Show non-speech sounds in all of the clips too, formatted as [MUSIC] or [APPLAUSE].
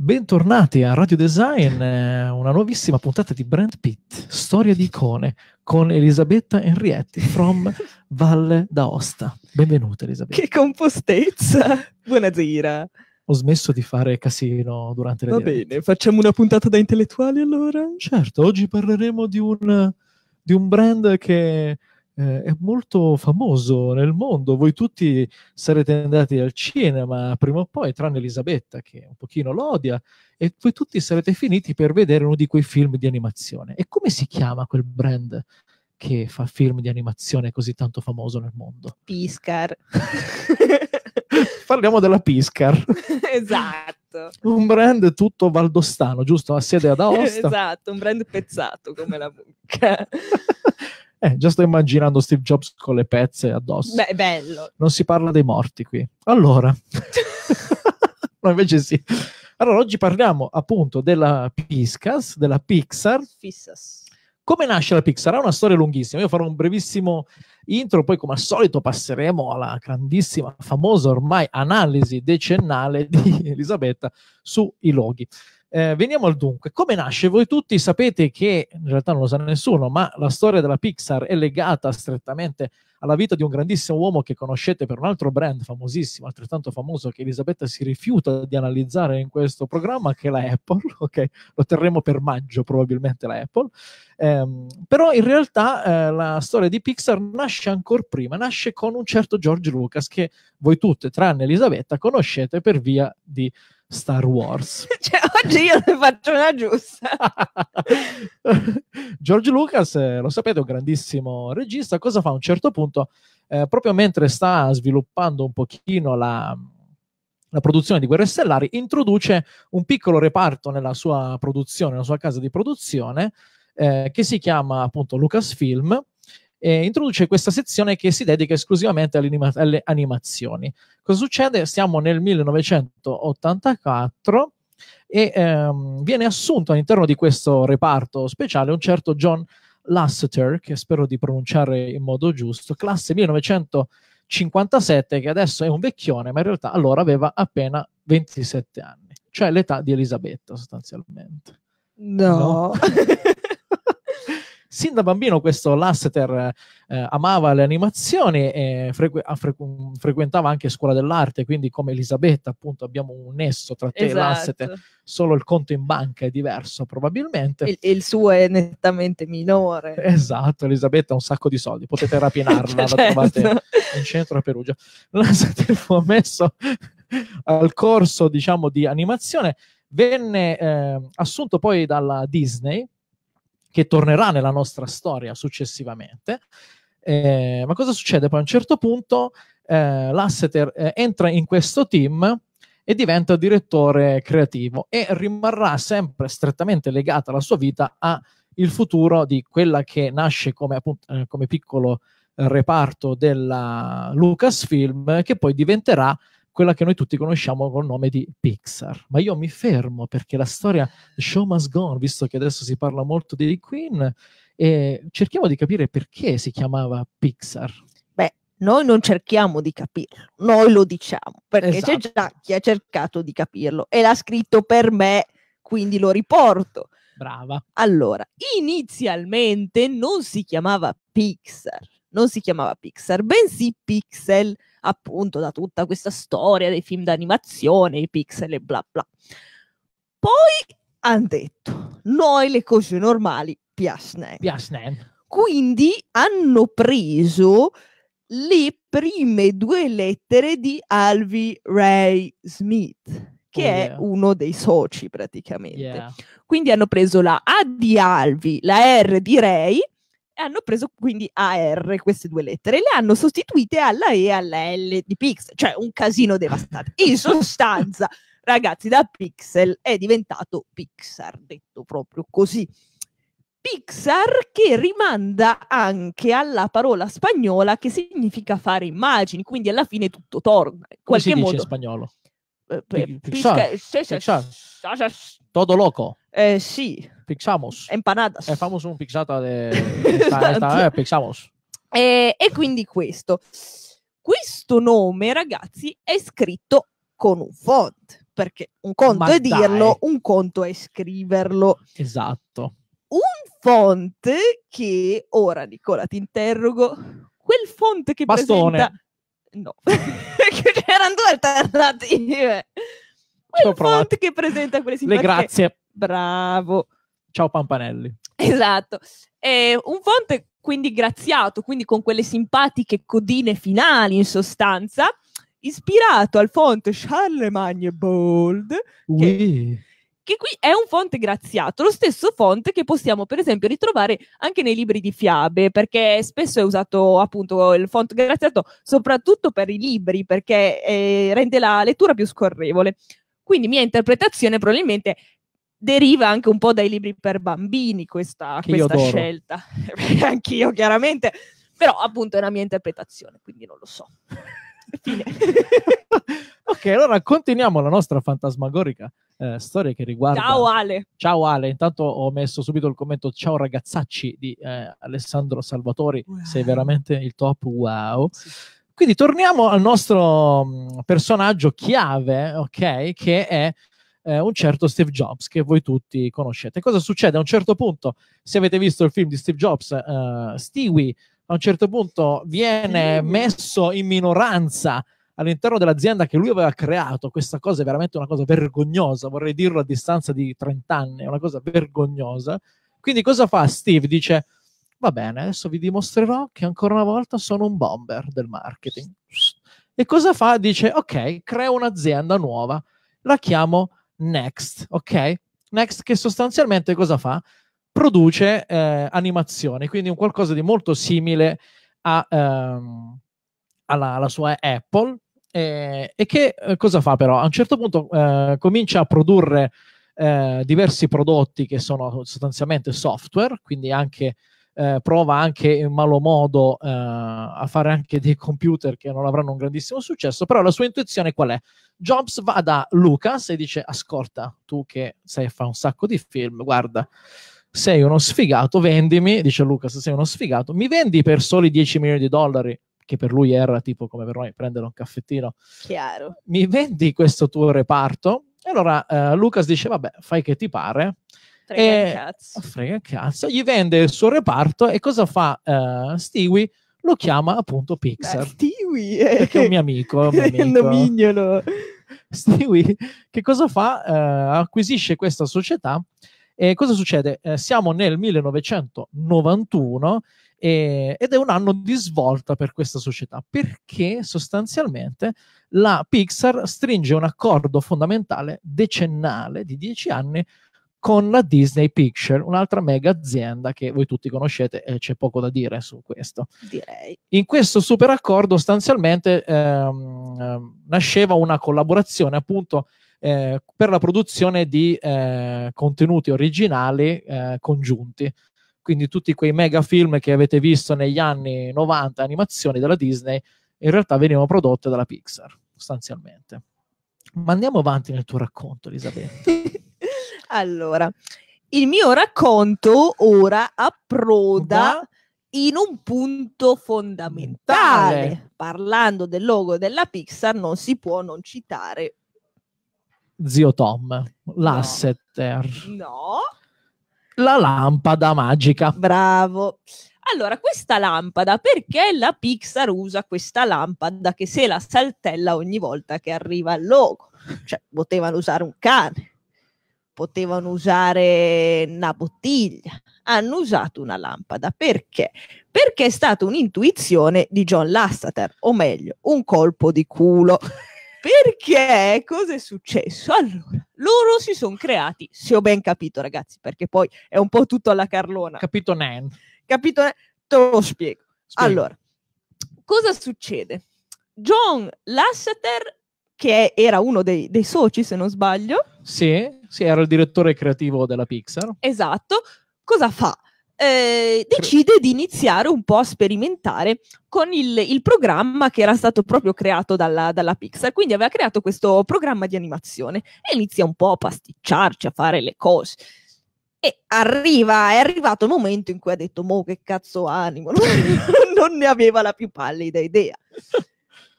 Bentornati a Radio Design, eh, una nuovissima puntata di Brand Pitt, Storia di icone, con Elisabetta Henrietti from [LAUGHS] Valle d'Aosta. Benvenuta Elisabetta. Che compostezza! Buonasera. Ho smesso di fare casino durante le Va dirette. bene, facciamo una puntata da intellettuali allora? Certo, oggi parleremo di un, di un brand che eh, è molto famoso nel mondo. Voi tutti sarete andati al cinema prima o poi, tranne Elisabetta che un pochino lo odia, e voi tutti sarete finiti per vedere uno di quei film di animazione. E come si chiama quel brand? che fa film di animazione così tanto famoso nel mondo. Piscar. [LAUGHS] Parliamo della Piscar. [LAUGHS] esatto. Un brand tutto valdostano, giusto? Ha sede ad Aosta. [LAUGHS] esatto, un brand pezzato come la mucca. Eh, già sto immaginando Steve Jobs con le pezze addosso. Beh, bello. Non si parla dei morti qui. Allora, [LAUGHS] no, invece sì. Allora, oggi parliamo appunto della Piscas, della Pixar. Fissas. Come nasce la Pixar? È una storia lunghissima. Io farò un brevissimo intro, poi come al solito passeremo alla grandissima, famosa ormai analisi decennale di [LAUGHS] Elisabetta sui loghi. Eh, veniamo al dunque. Come nasce? Voi tutti sapete che, in realtà non lo sa nessuno, ma la storia della Pixar è legata strettamente alla vita di un grandissimo uomo che conoscete per un altro brand famosissimo, altrettanto famoso che Elisabetta si rifiuta di analizzare in questo programma, che è la Apple. [LAUGHS] Ok, lo terremo per maggio probabilmente la Apple. Eh, però in realtà eh, la storia di Pixar nasce ancora prima, nasce con un certo George Lucas che voi tutte, tranne Elisabetta, conoscete per via di Star Wars. [LAUGHS] Cioè, oggi io ne faccio una giusta. [LAUGHS] George Lucas, eh, lo sapete, è un grandissimo regista. Cosa fa? A un certo punto, eh, proprio mentre sta sviluppando un pochino la, la produzione di Guerre Stellari, introduce un piccolo reparto nella sua produzione, nella sua casa di produzione, eh, che si chiama appunto Lucasfilm, eh, introduce questa sezione che si dedica esclusivamente alle, animazioni. Cosa succede? Siamo nel 1984 e ehm, viene assunto all'interno di questo reparto speciale un certo John Lasseter, che spero di pronunciare in modo giusto, classe 1957, che adesso è un vecchione, ma in realtà allora aveva appena 27 anni, cioè l'età di Elisabetta sostanzialmente. No. no? [LAUGHS] sin da bambino questo Lasseter eh, amava le animazioni e frequ- frequ- frequentava anche scuola dell'arte, quindi come Elisabetta appunto abbiamo un nesso tra te esatto. e Lasseter, solo il conto in banca è diverso probabilmente. E, e il suo è nettamente minore. [LAUGHS] Esatto, Elisabetta ha un sacco di soldi, potete rapinarla, certo. [LAUGHS] la trovate certo. in centro a Perugia. Lasseter fu ammesso al corso diciamo di animazione venne eh, assunto poi dalla Disney che tornerà nella nostra storia successivamente. Eh, ma cosa succede? Poi a un certo punto eh, l'asseter eh, entra in questo team e diventa direttore creativo e rimarrà sempre strettamente legata la sua vita al futuro di quella che nasce come, appunto, eh, come piccolo reparto della Lucasfilm che poi diventerà quella che noi tutti conosciamo col nome di Pixar. Ma io mi fermo perché la storia Show Must Go visto che adesso si parla molto di The Queen, e cerchiamo di capire perché si chiamava Pixar. Beh, noi non cerchiamo di capirlo, noi lo diciamo, perché esatto. c'è già chi ha cercato di capirlo e l'ha scritto per me, quindi lo riporto. Brava. Allora, inizialmente non si chiamava Pixar, non si chiamava Pixar, bensì Pixel, appunto da tutta questa storia dei film d'animazione, i pixel e bla bla. Poi hanno detto, noi le cose normali piasne. Piasne. Quindi hanno preso le prime due lettere di Alvy Ray Smith, che oh, yeah. è uno dei soci praticamente. Yeah. Quindi hanno preso la A di Alvi, la R di Ray e hanno preso quindi AR queste due lettere e le hanno sostituite alla E e alla L di Pixel, cioè un casino devastante. In [LAUGHS] sostanza, ragazzi, da Pixel è diventato Pixar, detto proprio così. Pixar che rimanda anche alla parola spagnola che significa fare immagini, quindi alla fine tutto torna. In qualche Come si modo. in spagnolo? Pixar. Todo loco. Eh, sì, Pensamos. Empanadas. Eh, famos un pixata de... esta, [LAUGHS] esta, esatto. eh, pensamos. Eh, e quindi questo. Questo nome, ragazzi, è scritto con un font, perché un conto Ma è dirlo, dai. un conto è scriverlo. Esatto. Un font che, ora Nicola ti interrogo, quel font che Bastone. presenta... No, [LAUGHS] c'erano due alternative. Quel font che presenta quelle simpatiche... Le grazie. Bravo. Ciao Pampanelli. Esatto. Eh, un fonte quindi graziato, quindi con quelle simpatiche codine finali in sostanza, ispirato al fonte Charlemagne Bold, oui. che, che, qui è un fonte graziato, lo stesso fonte che possiamo per esempio ritrovare anche nei libri di fiabe, perché spesso è usato appunto il fonte graziato soprattutto per i libri, perché eh, rende la lettura più scorrevole. Quindi mia interpretazione probabilmente deriva anche un po' dai libri per bambini questa, questa scelta. [LAUGHS] Anch'io chiaramente, però appunto è una mia interpretazione, quindi non lo so. [LAUGHS] [LAUGHS] ok, allora continuiamo la nostra fantasmagorica eh, storia che riguarda... Ciao Ale! Ciao Ale, intanto ho messo subito il commento ciao ragazzacci di eh, Alessandro Salvatori, wow. sei veramente il top, wow! Sì. Quindi torniamo al nostro mm, personaggio chiave, ok, che è eh, un certo Steve Jobs che voi tutti conoscete. Cosa succede? A un certo punto, se avete visto il film di Steve Jobs, eh, Stewie a un certo punto viene messo in minoranza all'interno dell'azienda che lui aveva creato. Questa cosa è veramente una cosa vergognosa, vorrei dirlo a distanza di 30 anni, è una cosa vergognosa. Quindi cosa fa Steve? Dice, va bene, adesso vi dimostrerò che ancora una volta sono un bomber del marketing. E cosa fa? Dice, ok, creo un'azienda nuova, la chiamo Next, ok? Next che sostanzialmente cosa fa? Produce eh, animazioni, quindi un qualcosa di molto simile a, ehm, alla, alla, sua Apple eh, e che eh, cosa fa però? A un certo punto eh, comincia a produrre eh, diversi prodotti che sono sostanzialmente software, quindi anche eh, prova anche in malo modo eh, a fare anche dei computer che non avranno un grandissimo successo, però la sua intuizione qual è? Jobs va da Lucas e dice ascolta, tu che sai fare un sacco di film, guarda, sei uno sfigato, vendimi, dice Lucas, sei uno sfigato, mi vendi per soli 10 milioni di dollari, che per lui era tipo come per noi prendere un caffettino. Chiaro. Mi vendi questo tuo reparto? E allora eh, Lucas dice, vabbè, fai che ti pare. Frega, e, cazzo. frega cazzo. Gli vende il suo reparto e cosa fa uh, Stewie? Lo chiama appunto Pixar. Beh, Stewie! Perché è un mio amico. il [LAUGHS] nomignolo. Stewie, che cosa fa? Uh, acquisisce questa società e cosa succede? Eh, siamo nel 1991 e, ed è un anno di svolta per questa società perché sostanzialmente la Pixar stringe un accordo fondamentale decennale di dieci anni con la Disney Picture, un'altra mega azienda che voi tutti conoscete e c'è poco da dire su questo. Direi. In questo super accordo sostanzialmente ehm, ehm, nasceva una collaborazione appunto eh, per la produzione di eh, contenuti originali eh, congiunti. Quindi tutti quei mega film che avete visto negli anni 90, animazioni della Disney, in realtà venivano prodotte dalla Pixar, sostanzialmente. Ma andiamo avanti nel tuo racconto, Elisabetta. [LAUGHS] Allora, il mio racconto ora approda in un punto fondamentale. Parlando del logo della Pixar, non si può non citare zio Tom, l'asseter. No. no. La lampada magica. Bravo. Allora, questa lampada, perché la Pixar usa questa lampada che se la saltella ogni volta che arriva al logo? Cioè, potevano usare un cane potevano usare una bottiglia, hanno usato una lampada. Perché? Perché è stata un'intuizione di John Lasseter, o meglio, un colpo di culo. [LAUGHS] Perché cosa è successo? Allora, loro si sono creati, se ho ben capito ragazzi, perché poi è un po' tutto alla Carlona. Capito Nan. Capito Nan, te lo spiego. spiego. Allora, cosa succede? John Lasseter che era uno dei, dei soci, se non sbaglio. Sì, sì, era il direttore creativo della Pixar. Esatto. Cosa fa? Eh, decide di iniziare un po' a sperimentare con il, il programma che era stato proprio creato dalla, dalla, Pixar. Quindi aveva creato questo programma di animazione e inizia un po' a pasticciarci, a fare le cose. E arriva, è arrivato il momento in cui ha detto: Mo che cazzo animo! [LAUGHS] non, non ne aveva la più pallida idea.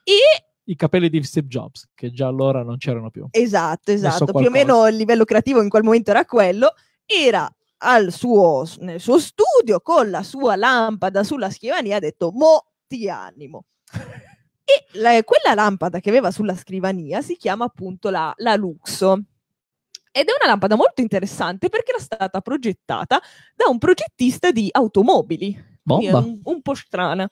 E i capelli di Steve Jobs, che già allora non c'erano più. Esatto, esatto. più o meno il livello creativo in quel momento era quello. Era suo, nel suo studio con la sua lampada sulla scrivania ha detto mo ti animo e la, quella lampada che aveva sulla scrivania si chiama appunto la, la Luxo ed è una lampada molto interessante perché era stata progettata da un progettista di automobili un, un, po' strana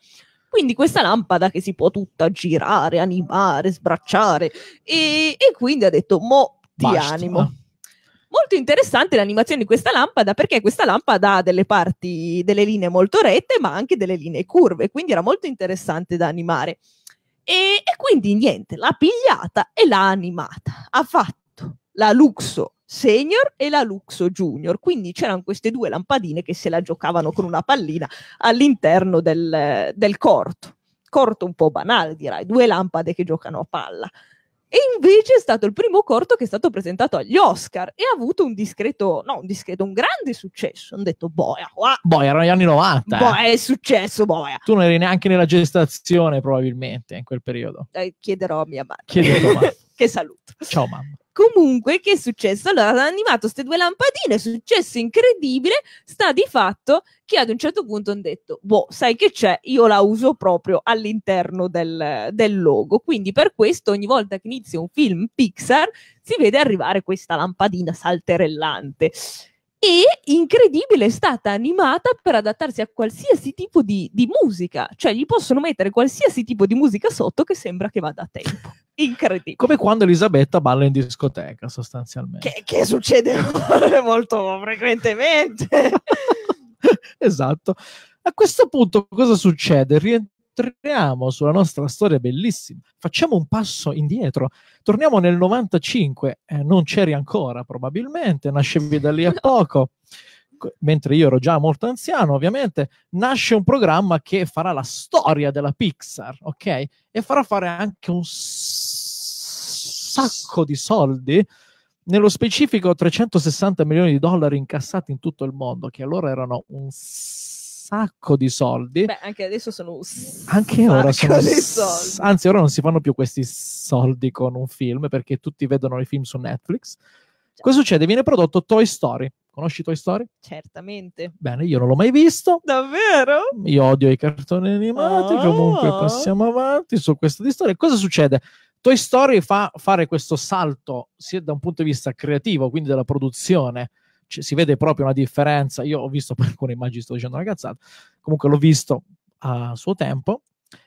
quindi questa lampada che si può tutta girare, animare, sbracciare. E, e quindi ha detto, mo ti Basta. animo. Molto interessante l'animazione di questa lampada perché questa lampada ha delle parti, delle linee molto rette ma anche delle linee curve, quindi era molto interessante da animare. E, e quindi niente, l'ha pigliata e l'ha animata. Ha fatto la Luxo Senior e la Luxo Junior, quindi c'erano queste due lampadine che se la giocavano con una pallina all'interno del, del corto. Corto un po' banale, direi, due lampade che giocano a palla. E invece è stato il primo corto che è stato presentato agli Oscar e ha avuto un discreto, no, un discreto, un grande successo. Hanno detto boia. Qua. Boia, erano gli anni 90. Eh. Boia, è successo, boia. Tu non eri neanche nella gestazione, probabilmente, in quel periodo. Eh, chiederò a mia madre. Chiederò, ma. [LAUGHS] che saluto. Ciao, mamma comunque, che è successo? Allora, hanno animato queste due lampadine, è successo incredibile, sta di fatto che ad un certo punto hanno detto, boh, sai che c'è, io la uso proprio all'interno del, del logo. Quindi per questo ogni volta che inizia un film Pixar si vede arrivare questa lampadina salterellante e incredibile è stata animata per adattarsi a qualsiasi tipo di, di, musica, cioè gli possono mettere qualsiasi tipo di musica sotto che sembra che vada a tempo incredibile. Come quando Elisabetta balla in discoteca, sostanzialmente. Che, che succede [LAUGHS] molto frequentemente. [LAUGHS] esatto. A questo punto cosa succede? Rientriamo sulla nostra storia bellissima. Facciamo un passo indietro. Torniamo nel 95. Eh, non c'eri ancora, probabilmente. Nascevi da lì a poco. No mentre io ero già molto anziano, ovviamente, nasce un programma che farà la storia della Pixar, ok? E farà fare anche un sacco di soldi, nello specifico 360 milioni di dollari incassati in tutto il mondo, che allora erano un sacco di soldi. Beh, anche adesso sono anche ora sono soldi. Anzi, ora non si fanno più questi soldi con un film perché tutti vedono i film su Netflix. Cioè. Cosa succede? Viene prodotto Toy Story, Conosci Toy Story? Certamente. Bene, io non l'ho mai visto. Davvero? Io odio i cartoni animati, oh. comunque passiamo avanti su questa di storia. Cosa succede? Toy Story fa fare questo salto sia da un punto di vista creativo, quindi della produzione, C- si vede proprio una differenza. Io ho visto [LAUGHS] alcune immagini, sto dicendo una cazzata, comunque l'ho visto a suo tempo,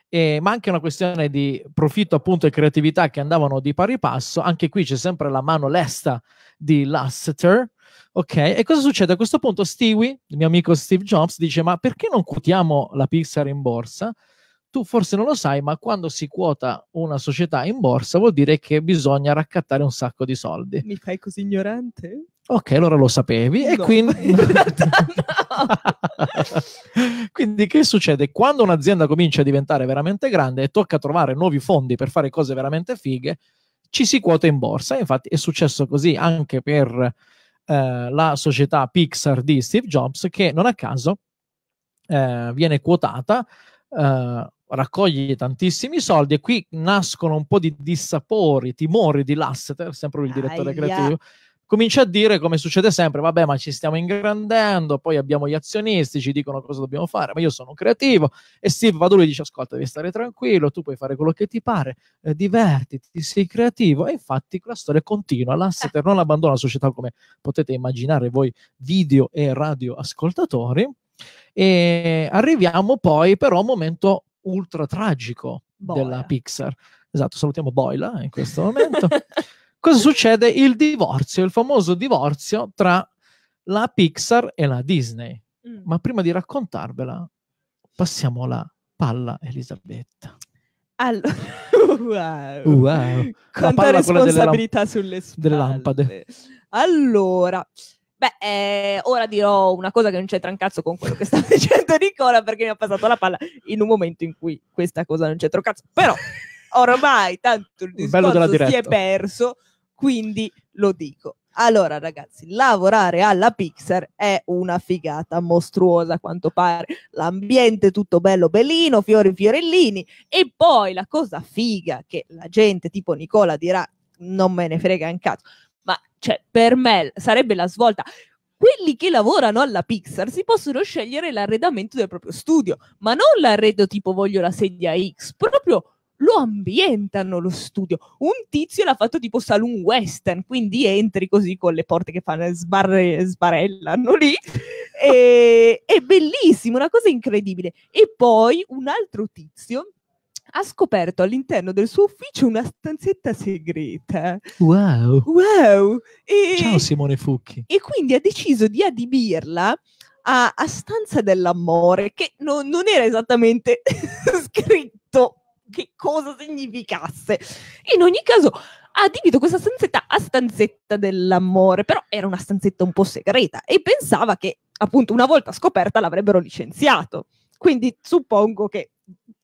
e, ma anche una questione di profitto appunto e creatività che andavano di pari passo. Anche qui c'è sempre la mano lesta di Lasseter, Ok, e cosa succede? A questo punto Stewie, il mio amico Steve Jobs, dice ma perché non quotiamo la Pixar in borsa? Tu forse non lo sai, ma quando si quota una società in borsa vuol dire che bisogna raccattare un sacco di soldi. Mi fai così ignorante? Ok, allora lo sapevi. No. E quindi... [LAUGHS] [LAUGHS] quindi che succede? Quando un'azienda comincia a diventare veramente grande e tocca trovare nuovi fondi per fare cose veramente fighe, ci si quota in borsa. Infatti è successo così anche per eh, la società Pixar di Steve Jobs che non a caso eh, viene quotata, eh, raccoglie tantissimi soldi e qui nascono un po' di dissapori, timori di Lasseter, sempre il direttore Aia. creativo comincia a dire come succede sempre, vabbè ma ci stiamo ingrandendo, poi abbiamo gli azionisti, ci dicono cosa dobbiamo fare, ma io sono un creativo e Steve va lui e dice ascolta devi stare tranquillo, tu puoi fare quello che ti pare, eh, divertiti, sei creativo e infatti la storia continua, l'Asseter eh. non abbandona la società come potete immaginare voi video e radio ascoltatori e arriviamo poi però a un momento ultra tragico Boia. della Pixar. Esatto, salutiamo Boila eh, in questo momento. [LAUGHS] cosa succede? Il divorzio, il famoso divorzio tra la Pixar e la Disney. Mm. Ma prima di raccontarvela, passiamo la palla a Elisabetta. Allora, [LAUGHS] wow. wow. Quanta responsabilità sulle spalle. delle lampade. Allora, beh, eh, ora dirò una cosa che non c'entra un cazzo con quello che sta dicendo [LAUGHS] Nicola perché mi ha passato la palla in un momento in cui questa cosa non c'entra un cazzo. Però [LAUGHS] ormai tanto il discorso si è perso quindi lo dico. Allora ragazzi, lavorare alla Pixar è una figata mostruosa a quanto pare, l'ambiente tutto bello bellino, fiori fiorellini e poi la cosa figa che la gente tipo Nicola dirà non me ne frega un cazzo, ma cioè, per me sarebbe la svolta quelli che lavorano alla Pixar si possono scegliere l'arredamento del proprio studio, ma non l'arredo tipo voglio la sedia X, proprio lo ambientano lo studio. Un tizio l'ha fatto tipo saloon western, quindi entri così con le porte che fanno sbarre, sbarellano lì. [LAUGHS] E, è bellissimo, una cosa incredibile. E poi un altro tizio ha scoperto all'interno del suo ufficio una stanzetta segreta. Wow! wow. E, Ciao Simone Fucchi! E quindi ha deciso di adibirla a, a stanza dell'amore, che no, non era esattamente [LAUGHS] scritto che cosa significasse. In ogni caso, ha adibito questa stanzetta a stanzetta dell'amore, però era una stanzetta un po' segreta e pensava che appunto una volta scoperta l'avrebbero licenziato. Quindi suppongo che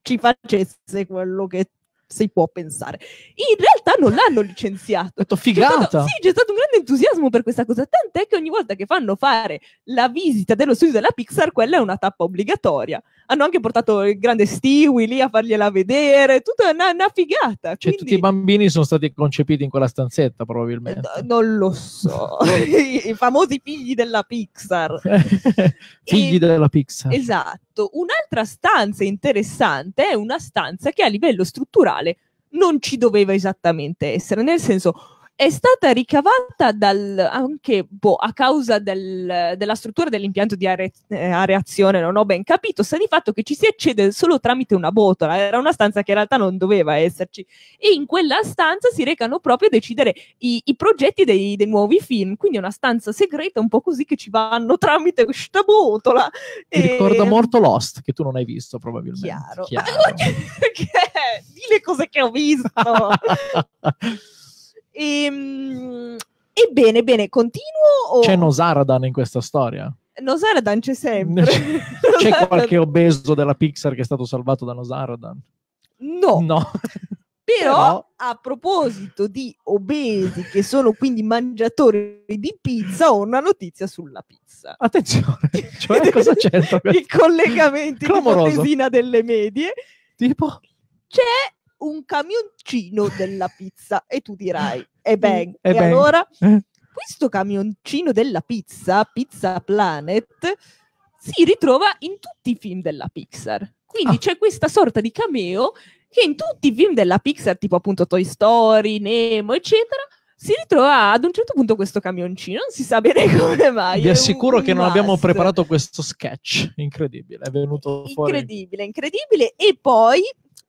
ci facesse quello che si può pensare. In realtà non l'hanno licenziato. Ho figata! C'è stato, sì, c'è stato un grande entusiasmo per questa cosa, tant'è che ogni volta che fanno fare la visita dello studio della Pixar, quella è una tappa obbligatoria hanno anche portato il grande Stewie lì a fargliela vedere, tutta una, una figata. Cioè, tutti i bambini sono stati concepiti in quella stanzetta, probabilmente. No, eh, non lo so, [LAUGHS] I, i famosi figli della Pixar. [LAUGHS] figli e... della Pixar. Esatto. Un'altra stanza interessante è una stanza che a livello strutturale non ci doveva esattamente essere, nel senso è stata ricavata dal, anche boh, a causa del, della struttura dell'impianto di are, eh, areazione, non ho ben capito, sta di fatto che ci si accede solo tramite una botola, era una stanza che in realtà non doveva esserci, e in quella stanza si recano proprio a decidere i, i progetti dei, dei, nuovi film, quindi è una stanza segreta un po' così che ci vanno tramite questa botola. Mi e... ricorda ehm, molto Lost, che tu non hai visto probabilmente. Chiaro. Chiaro. [LAUGHS] Di le cose che ho visto. [LAUGHS] Ehm, ebbene, bene, continuo. O... C'è Nosaradan in questa storia? Nosaradan c'è sempre. C'è, c'è qualche obeso della Pixar che è stato salvato da Nosaradan? No. No. Però a proposito di obesi che sono quindi mangiatori di pizza, ho una notizia sulla pizza. Attenzione, cioè [LAUGHS] cosa c'entra? I collegamenti Clamoroso. di medie. Tipo? C'è un camioncino della pizza e tu dirai, eh, eh, eh, e ben, e, e ben. allora questo camioncino della pizza, Pizza Planet, si ritrova in tutti i film della Pixar. Quindi ah. c'è questa sorta di cameo che in tutti i film della Pixar, tipo appunto Toy Story, Nemo, eccetera, si ritrova ad un certo punto questo camioncino, non si sa bene [LAUGHS] come mai. Vi assicuro che non must. abbiamo preparato questo sketch, incredibile, è venuto incredibile, fuori. Incredibile, incredibile. E poi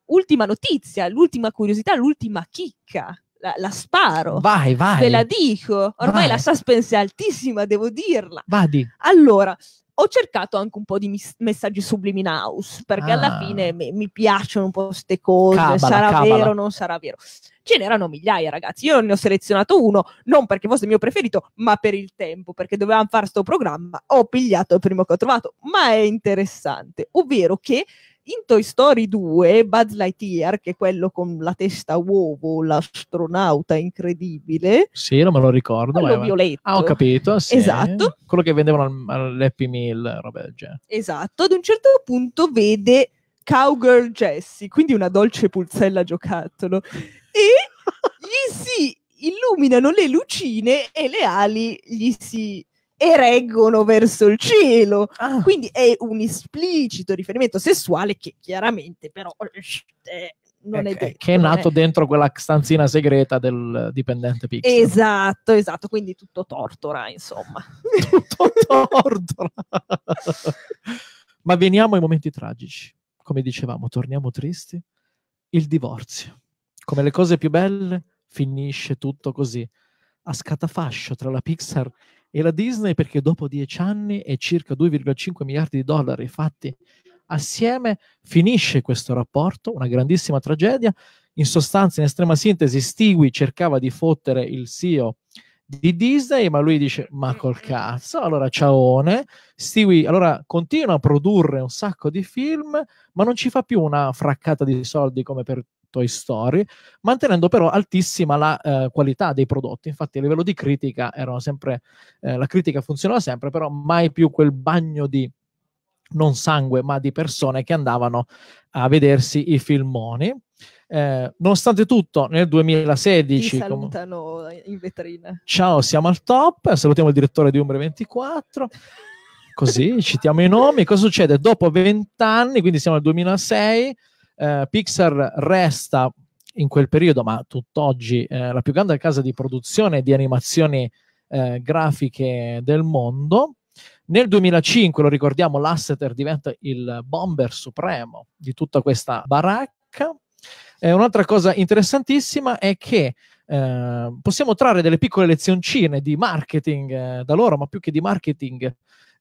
ultima notizia, l'ultima curiosità, l'ultima chicca. La, la sparo. Vai, vai. Ve la dico. Ormai vai. la suspense è altissima, devo dirla. Vadi. Allora, ho cercato anche un po' di mis- messaggi subliminaus, perché ah. alla fine mi, mi, piacciono un po' queste cose, cabala, sarà cabala. vero o non sarà vero. Ce n'erano migliaia, ragazzi. Io ne ho selezionato uno, non perché fosse il mio preferito, ma per il tempo, perché dovevamo fare questo programma. Ho pigliato il primo che ho trovato, ma è interessante, ovvero che in Toy Story 2 Buzz Lightyear, che è quello con la testa uovo, l'astronauta incredibile. Sì, non me lo ricordo. Quello ma... violetto. Ah, ho capito. Sì. Esatto. Quello che vendevano all'Happy Meal, roba del genere. Esatto. Ad un certo punto vede Cowgirl Jessie, quindi una dolce pulzella giocattolo. E [LAUGHS] gli si illuminano le lucine e le ali gli si e reggono verso il cielo. Ah. Quindi è un esplicito riferimento sessuale che chiaramente però eh, eh non eh, è, è detto, che è nato è... dentro quella stanzina segreta del dipendente Pixar. Esatto, esatto, quindi tutto tortora, insomma. [LAUGHS] tutto tortora. [LAUGHS] Ma veniamo ai momenti tragici. Come dicevamo, torniamo tristi. Il divorzio. Come le cose più belle, finisce tutto così, a scatafascio tra la Pixar e la Disney perché dopo dieci anni e circa 2,5 miliardi di dollari fatti assieme finisce questo rapporto, una grandissima tragedia. In sostanza, in estrema sintesi, Stewie cercava di fottere il CEO di Disney, ma lui dice: Ma col cazzo, allora ciaone. Stewie allora continua a produrre un sacco di film, ma non ci fa più una fraccata di soldi come per Toy Story, mantenendo però altissima la eh, qualità dei prodotti. Infatti, a livello di critica erano sempre eh, la critica funzionava sempre, però mai più quel bagno di non sangue, ma di persone che andavano a vedersi i filmoni. Eh, nonostante tutto, nel 2016 Ti salutano com- in vetrina. Ciao, siamo al top. Salutiamo il direttore di Umbre 24. Così citiamo i nomi. Cosa succede? Dopo 20 anni, quindi siamo al 2006, eh, Pixar resta in quel periodo, ma tutt'oggi, eh, la più grande casa di produzione di animazioni eh, grafiche del mondo. Nel 2005, lo ricordiamo, l'Asseter diventa il bomber supremo di tutta questa baracca. Eh, un'altra cosa interessantissima è che eh, possiamo trarre delle piccole lezioncine di marketing eh, da loro, ma più che di marketing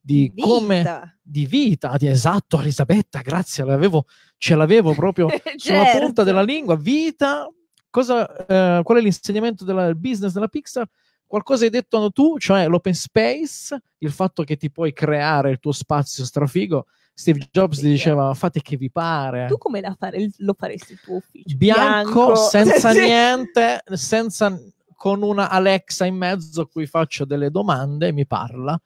di vita. come di vita, di esatto Elisabetta, grazie, l'avevo, ce l'avevo proprio certo. [LAUGHS] sulla punta certo. della lingua, vita, cosa, eh, qual è l'insegnamento del business della Pixar? Qualcosa hai detto tu, cioè l'open space, il fatto che ti puoi creare il tuo spazio strafigo, Steve Jobs gli diceva fate che vi pare. Tu come fare, lo faresti il tuo ufficio? Bianco, Bianco. senza [LAUGHS] niente, senza, con una Alexa in mezzo a cui faccio delle domande e mi parla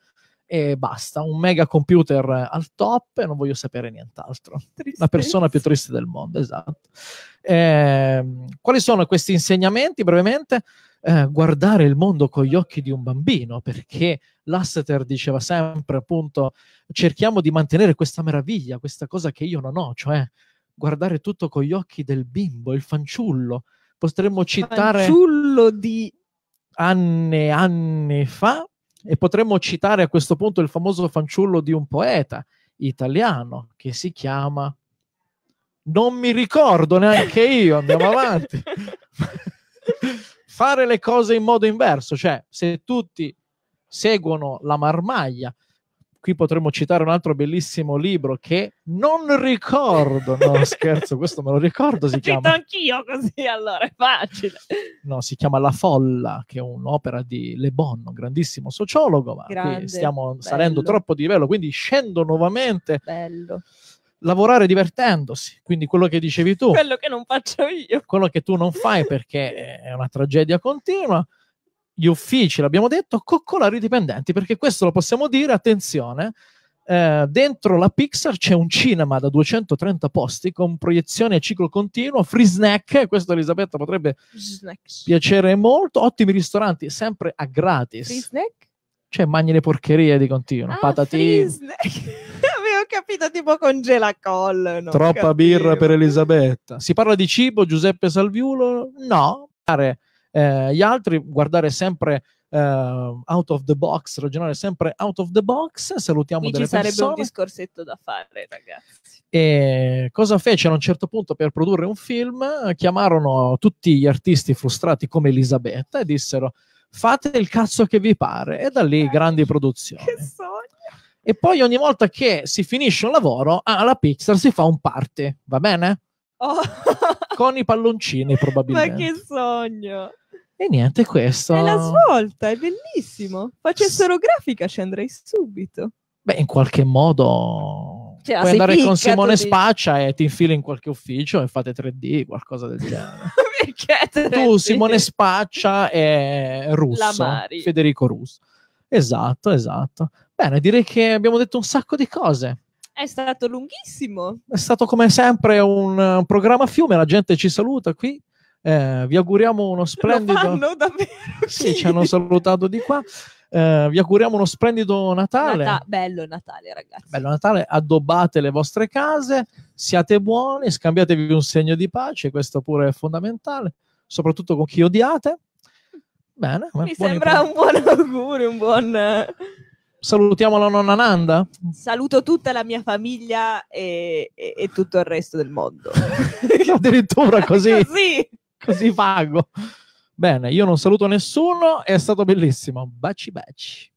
e basta, un mega computer al top e non voglio sapere nient'altro. La persona più triste del mondo, esatto. Eh, quali sono questi insegnamenti? Brevemente, eh, guardare il mondo con gli occhi di un bambino, perché Lasseter diceva sempre, appunto, cerchiamo di mantenere questa meraviglia, questa cosa che io non ho, cioè guardare tutto con gli occhi del bimbo, il fanciullo. Potremmo citare... Fanciullo di... Anne, anni fa, e potremmo citare a questo punto il famoso fanciullo di un poeta italiano che si chiama... Non mi ricordo neanche io, andiamo avanti. [LAUGHS] Fare le cose in modo inverso, cioè se tutti seguono la marmaglia qui potremmo citare un altro bellissimo libro che non ricordo, no [LAUGHS] scherzo, questo me lo ricordo, si chiama... anch'io così, allora è facile. No, si chiama La Folla, che è un'opera di Le Bon, un grandissimo sociologo, ma Grande, stiamo bello. salendo troppo di livello, quindi scendo nuovamente. Bello lavorare divertendosi, quindi quello che dicevi tu. Quello che non faccio io. Quello che tu non fai perché [LAUGHS] è una tragedia continua gli uffici, l'abbiamo detto, coccolare i dipendenti, perché questo lo possiamo dire, attenzione, eh, dentro la Pixar c'è un cinema da 230 posti con proiezione a ciclo continuo, free snack, questo Elisabetta potrebbe Snacks. piacere molto, ottimi ristoranti, sempre a gratis. Free snack? Cioè mangi le porcherie di continuo, ah, patatine. [LAUGHS] Avevo capito tipo congelacol. Troppa capivo. birra per Elisabetta. Si parla di cibo, Giuseppe Salviulo? No. Pare eh, gli altri, guardare sempre eh, out of the box, ragionare sempre out of the box, salutiamo Qui delle ci persone. sarebbe un discorsetto da fare, ragazzi. E cosa fecero a un certo punto per produrre un film? Chiamarono tutti gli artisti frustrati come Elisabetta e dissero fate il cazzo che vi pare e da lì eh, grandi [LAUGHS] produzioni. Che sogno! e poi ogni volta che si finisce un lavoro alla ah, Pixar si fa un party, va bene? Oh. Con i palloncini probabilmente. [LAUGHS] Ma che sogno! E niente, questo... È la svolta, è bellissimo. Facessero grafica ci andrei subito. Beh, in qualche modo... Cioè, puoi andare picca, con Simone Spaccia e ti infili in qualche ufficio e fate 3D, qualcosa del genere. [LAUGHS] Perché 3D? Tu, Simone Spaccia e Russo, Federico Russo. Esatto, esatto. Bene, direi che abbiamo detto un sacco di cose. È stato lunghissimo. È stato come sempre un, un programma fiume, la gente ci saluta qui. Eh, vi auguriamo uno splendido. Lo fanno davvero? Sì, ci hanno salutato di qua. Eh, vi auguriamo uno splendido Natale. Nata- bello Natale, ragazzi. Bello Natale, addobbate le vostre case, siate buoni, scambiatevi un segno di pace, questo pure è fondamentale, soprattutto con chi odiate. Bene, mi sembra un buon augurio, un buon salutiamo la nonna Nanda? Saluto tutta la mia famiglia e, e, e tutto il resto del mondo. [LAUGHS] Addirittura così. [LAUGHS] così. [LAUGHS] così vago. Bene, io non saluto nessuno, è stato bellissimo. Baci baci.